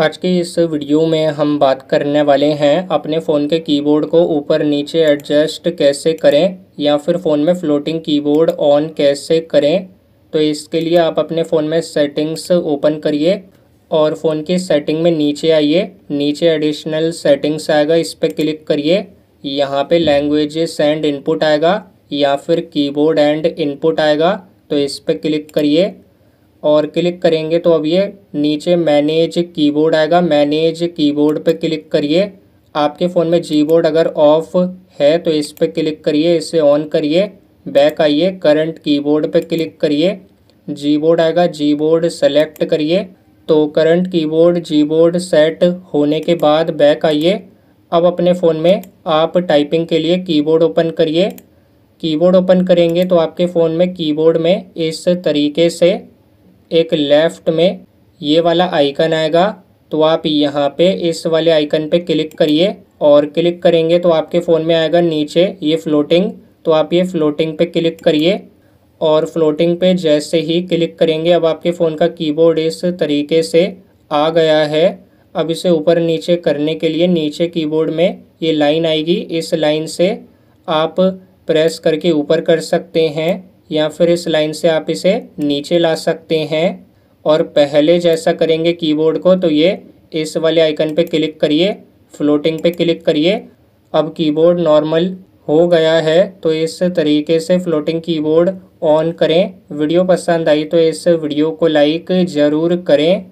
आज के इस वीडियो में हम बात करने वाले हैं अपने फ़ोन के कीबोर्ड को ऊपर नीचे एडजस्ट कैसे करें या फिर फ़ोन में फ्लोटिंग कीबोर्ड ऑन कैसे करें तो इसके लिए आप अपने फ़ोन में सेटिंग्स ओपन करिए और फ़ोन की सेटिंग में नीचे आइए नीचे एडिशनल सेटिंग्स आएगा इस पर क्लिक करिए यहाँ पे लैंग्वेजेस एंड इनपुट आएगा या फिर कीबोर्ड एंड इनपुट आएगा तो इस पर क्लिक करिए और क्लिक करेंगे तो अब ये नीचे मैनेज कीबोर्ड आएगा मैनेज कीबोर्ड पे क्लिक करिए आपके फ़ोन में जी बोर्ड अगर ऑफ है तो इस पर क्लिक करिए इसे ऑन करिए बैक आइए करंट कीबोर्ड पे क्लिक करिए जी बोर्ड आएगा जी बोर्ड सेलेक्ट करिए तो current keyboard Gboard set होने के बाद बैक आइए अब अपने फ़ोन में आप टाइपिंग के लिए कीबोर्ड ओपन करिए कीबोर्ड ओपन करेंगे तो आपके फ़ोन में कीबोर्ड में इस तरीके से एक लेफ़्ट में ये वाला आइकन आएगा तो आप यहाँ पे इस वाले आइकन पे क्लिक करिए और क्लिक करेंगे तो आपके फ़ोन में आएगा नीचे ये फ्लोटिंग तो आप ये फ्लोटिंग पे क्लिक करिए और फ्लोटिंग पे जैसे ही क्लिक करेंगे अब आपके फ़ोन का कीबोर्ड इस तरीके से आ गया है अब इसे ऊपर नीचे करने के लिए नीचे कीबोर्ड में ये लाइन आएगी इस लाइन से आप प्रेस करके ऊपर कर सकते हैं या फिर इस लाइन से आप इसे नीचे ला सकते हैं और पहले जैसा करेंगे कीबोर्ड को तो ये इस वाले आइकन पे क्लिक करिए फ्लोटिंग पे क्लिक करिए अब कीबोर्ड नॉर्मल हो गया है तो इस तरीके से फ्लोटिंग कीबोर्ड ऑन करें वीडियो पसंद आई तो इस वीडियो को लाइक ज़रूर करें